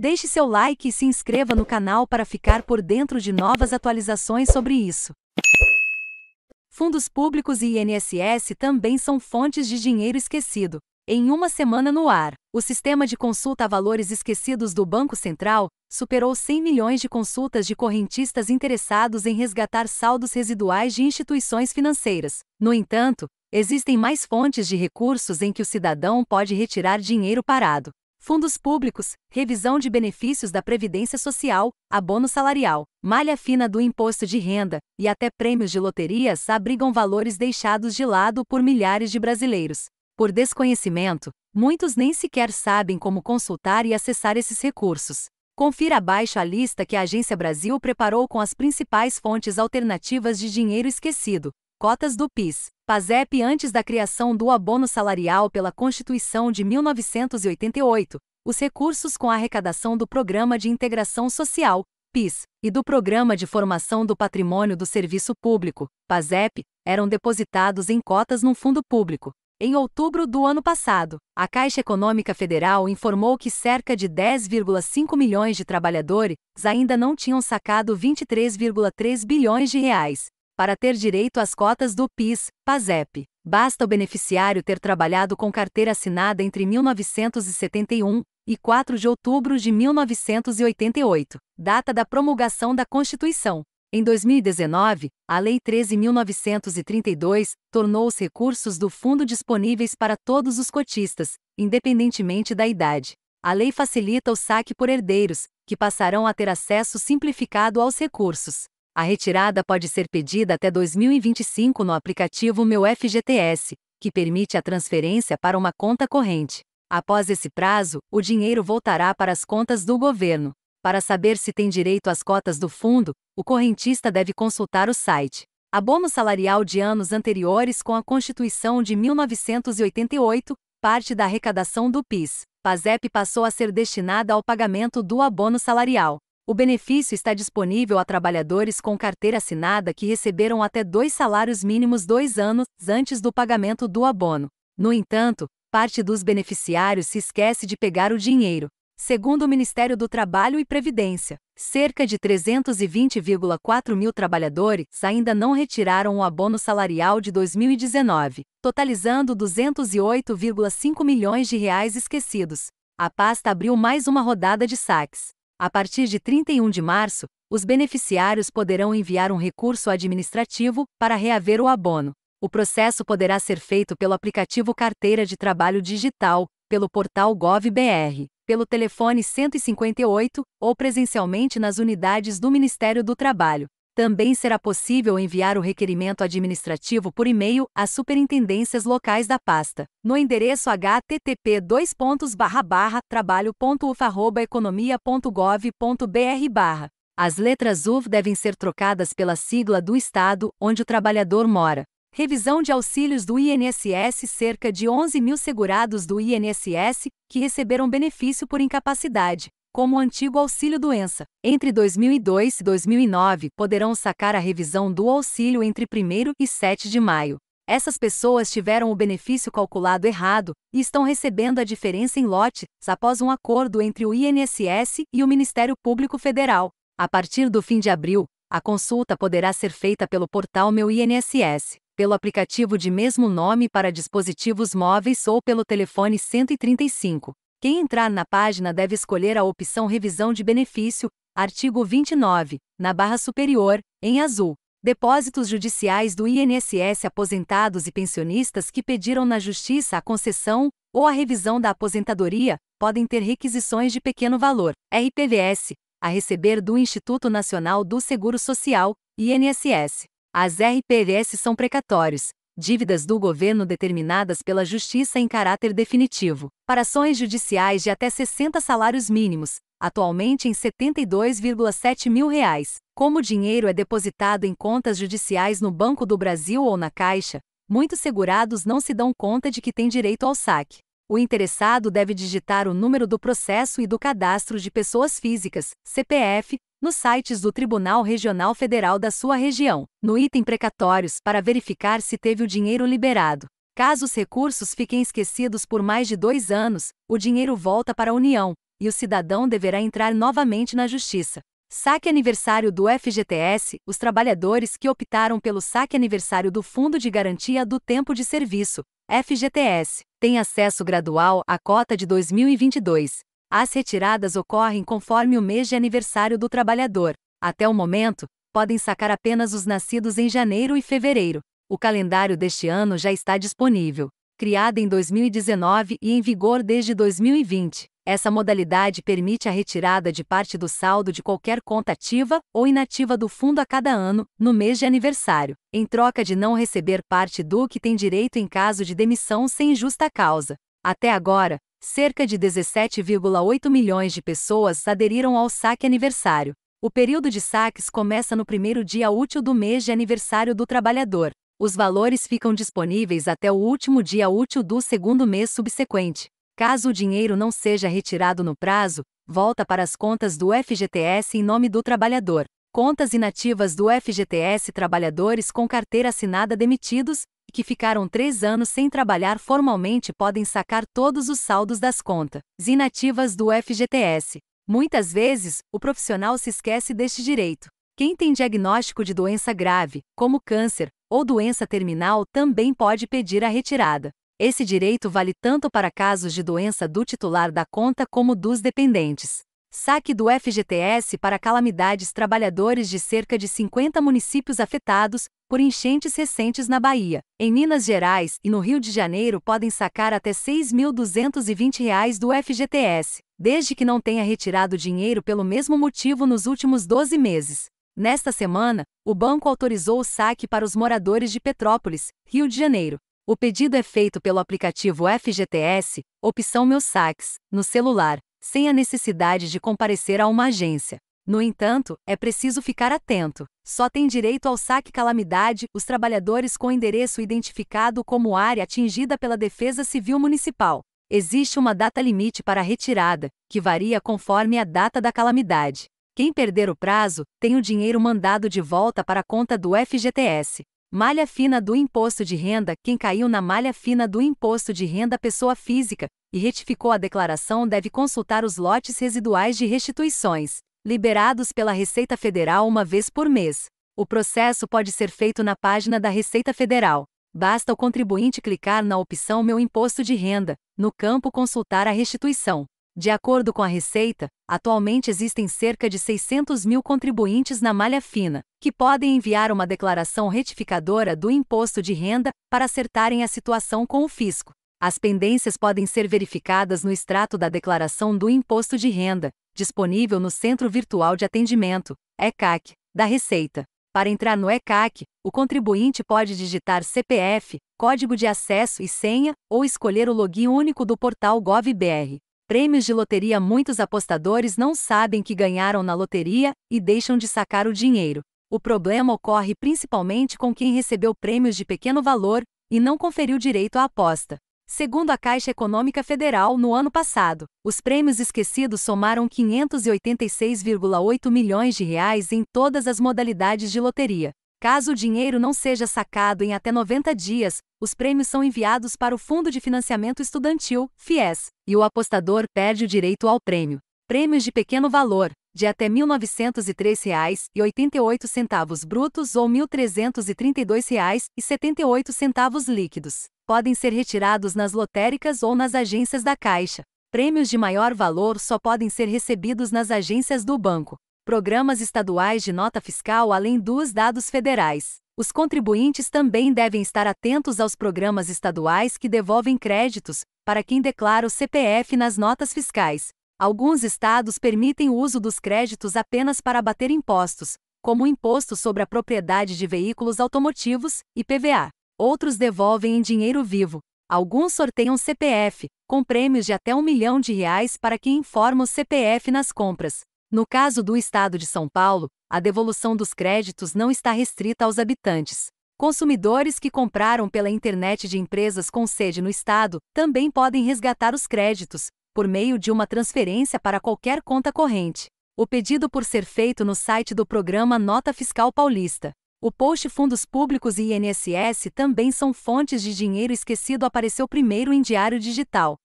Deixe seu like e se inscreva no canal para ficar por dentro de novas atualizações sobre isso. Fundos públicos e INSS também são fontes de dinheiro esquecido. Em uma semana no ar, o sistema de consulta a valores esquecidos do Banco Central superou 100 milhões de consultas de correntistas interessados em resgatar saldos residuais de instituições financeiras. No entanto, existem mais fontes de recursos em que o cidadão pode retirar dinheiro parado fundos públicos, revisão de benefícios da Previdência Social, abono salarial, malha fina do imposto de renda e até prêmios de loterias abrigam valores deixados de lado por milhares de brasileiros. Por desconhecimento, muitos nem sequer sabem como consultar e acessar esses recursos. Confira abaixo a lista que a Agência Brasil preparou com as principais fontes alternativas de dinheiro esquecido, Cotas do PIS. PASEP antes da criação do abono salarial pela Constituição de 1988, os recursos com a arrecadação do Programa de Integração Social, PIS, e do Programa de Formação do Patrimônio do Serviço Público, PASEP, eram depositados em cotas num fundo público. Em outubro do ano passado, a Caixa Econômica Federal informou que cerca de 10,5 milhões de trabalhadores ainda não tinham sacado 23,3 bilhões de reais para ter direito às cotas do PIS, PASEP, basta o beneficiário ter trabalhado com carteira assinada entre 1971 e 4 de outubro de 1988, data da promulgação da Constituição. Em 2019, a Lei 13.932 tornou os recursos do fundo disponíveis para todos os cotistas, independentemente da idade. A lei facilita o saque por herdeiros, que passarão a ter acesso simplificado aos recursos. A retirada pode ser pedida até 2025 no aplicativo Meu FGTS, que permite a transferência para uma conta corrente. Após esse prazo, o dinheiro voltará para as contas do governo. Para saber se tem direito às cotas do fundo, o correntista deve consultar o site Abono Salarial de Anos Anteriores com a Constituição de 1988, parte da arrecadação do PIS. PASEP passou a ser destinada ao pagamento do abono salarial. O benefício está disponível a trabalhadores com carteira assinada que receberam até dois salários mínimos dois anos antes do pagamento do abono. No entanto, parte dos beneficiários se esquece de pegar o dinheiro. Segundo o Ministério do Trabalho e Previdência, cerca de 320,4 mil trabalhadores ainda não retiraram o abono salarial de 2019, totalizando 208,5 milhões de reais esquecidos. A pasta abriu mais uma rodada de saques. A partir de 31 de março, os beneficiários poderão enviar um recurso administrativo para reaver o abono. O processo poderá ser feito pelo aplicativo Carteira de Trabalho Digital, pelo portal GovBR, pelo telefone 158 ou presencialmente nas unidades do Ministério do Trabalho. Também será possível enviar o requerimento administrativo por e-mail às superintendências locais da pasta, no endereço http trabalho.ufa.economia.gov.br As letras UV devem ser trocadas pela sigla do estado onde o trabalhador mora. Revisão de auxílios do INSS Cerca de 11 mil segurados do INSS que receberam benefício por incapacidade como o antigo auxílio-doença. Entre 2002 e 2009, poderão sacar a revisão do auxílio entre 1 e 7 de maio. Essas pessoas tiveram o benefício calculado errado e estão recebendo a diferença em lotes após um acordo entre o INSS e o Ministério Público Federal. A partir do fim de abril, a consulta poderá ser feita pelo portal Meu INSS, pelo aplicativo de mesmo nome para dispositivos móveis ou pelo telefone 135. Quem entrar na página deve escolher a opção Revisão de Benefício, artigo 29, na barra superior, em azul. Depósitos judiciais do INSS aposentados e pensionistas que pediram na Justiça a concessão ou a revisão da aposentadoria podem ter requisições de pequeno valor, RPVS, a receber do Instituto Nacional do Seguro Social, INSS. As RPVS são precatórios, dívidas do governo determinadas pela Justiça em caráter definitivo, para ações judiciais de até 60 salários mínimos, atualmente em R$ 72,7 mil, reais. como o dinheiro é depositado em contas judiciais no Banco do Brasil ou na Caixa, muitos segurados não se dão conta de que têm direito ao saque. O interessado deve digitar o número do processo e do cadastro de pessoas físicas, CPF, nos sites do Tribunal Regional Federal da sua região, no item precatórios, para verificar se teve o dinheiro liberado. Caso os recursos fiquem esquecidos por mais de dois anos, o dinheiro volta para a União, e o cidadão deverá entrar novamente na Justiça. Saque aniversário do FGTS: os trabalhadores que optaram pelo saque aniversário do Fundo de Garantia do Tempo de Serviço, FGTS, têm acesso gradual à cota de 2022, as retiradas ocorrem conforme o mês de aniversário do trabalhador. Até o momento, podem sacar apenas os nascidos em janeiro e fevereiro. O calendário deste ano já está disponível. Criada em 2019 e em vigor desde 2020, essa modalidade permite a retirada de parte do saldo de qualquer conta ativa ou inativa do fundo a cada ano, no mês de aniversário, em troca de não receber parte do que tem direito em caso de demissão sem justa causa. Até agora, Cerca de 17,8 milhões de pessoas aderiram ao saque aniversário. O período de saques começa no primeiro dia útil do mês de aniversário do trabalhador. Os valores ficam disponíveis até o último dia útil do segundo mês subsequente. Caso o dinheiro não seja retirado no prazo, volta para as contas do FGTS em nome do trabalhador. Contas inativas do FGTS Trabalhadores com carteira assinada demitidos, que ficaram três anos sem trabalhar formalmente podem sacar todos os saldos das contas inativas do FGTS. Muitas vezes, o profissional se esquece deste direito. Quem tem diagnóstico de doença grave, como câncer, ou doença terminal também pode pedir a retirada. Esse direito vale tanto para casos de doença do titular da conta como dos dependentes. Saque do FGTS para calamidades trabalhadores de cerca de 50 municípios afetados por enchentes recentes na Bahia. Em Minas Gerais e no Rio de Janeiro podem sacar até R$ 6.220 do FGTS, desde que não tenha retirado dinheiro pelo mesmo motivo nos últimos 12 meses. Nesta semana, o banco autorizou o saque para os moradores de Petrópolis, Rio de Janeiro. O pedido é feito pelo aplicativo FGTS, opção Meus Saques, no celular sem a necessidade de comparecer a uma agência. No entanto, é preciso ficar atento. Só tem direito ao saque calamidade os trabalhadores com endereço identificado como área atingida pela Defesa Civil Municipal. Existe uma data limite para a retirada, que varia conforme a data da calamidade. Quem perder o prazo, tem o dinheiro mandado de volta para a conta do FGTS. Malha fina do imposto de renda. Quem caiu na malha fina do imposto de renda pessoa física e retificou a declaração deve consultar os lotes residuais de restituições, liberados pela Receita Federal uma vez por mês. O processo pode ser feito na página da Receita Federal. Basta o contribuinte clicar na opção Meu Imposto de Renda, no campo Consultar a Restituição. De acordo com a Receita, atualmente existem cerca de 600 mil contribuintes na malha fina, que podem enviar uma declaração retificadora do imposto de renda para acertarem a situação com o fisco. As pendências podem ser verificadas no extrato da declaração do imposto de renda, disponível no Centro Virtual de Atendimento, ECAC, da Receita. Para entrar no ECAC, o contribuinte pode digitar CPF, código de acesso e senha ou escolher o login único do portal GovBR prêmios de loteria muitos apostadores não sabem que ganharam na loteria e deixam de sacar o dinheiro. O problema ocorre principalmente com quem recebeu prêmios de pequeno valor e não conferiu direito à aposta. Segundo a Caixa Econômica Federal, no ano passado, os prêmios esquecidos somaram 586,8 milhões de reais em todas as modalidades de loteria. Caso o dinheiro não seja sacado em até 90 dias, os prêmios são enviados para o Fundo de Financiamento Estudantil, FIES, e o apostador perde o direito ao prêmio. Prêmios de pequeno valor, de até R$ 1.903,88 brutos ou R$ 1.332,78 líquidos, podem ser retirados nas lotéricas ou nas agências da Caixa. Prêmios de maior valor só podem ser recebidos nas agências do banco programas estaduais de nota fiscal além dos dados federais. Os contribuintes também devem estar atentos aos programas estaduais que devolvem créditos para quem declara o CPF nas notas fiscais. Alguns estados permitem o uso dos créditos apenas para abater impostos, como o imposto sobre a propriedade de veículos automotivos, IPVA. Outros devolvem em dinheiro vivo. Alguns sorteiam CPF, com prêmios de até um milhão de reais para quem informa o CPF nas compras. No caso do Estado de São Paulo, a devolução dos créditos não está restrita aos habitantes. Consumidores que compraram pela internet de empresas com sede no Estado também podem resgatar os créditos, por meio de uma transferência para qualquer conta corrente. O pedido por ser feito no site do programa Nota Fiscal Paulista. O post Fundos Públicos e INSS também são fontes de dinheiro esquecido apareceu primeiro em Diário Digital.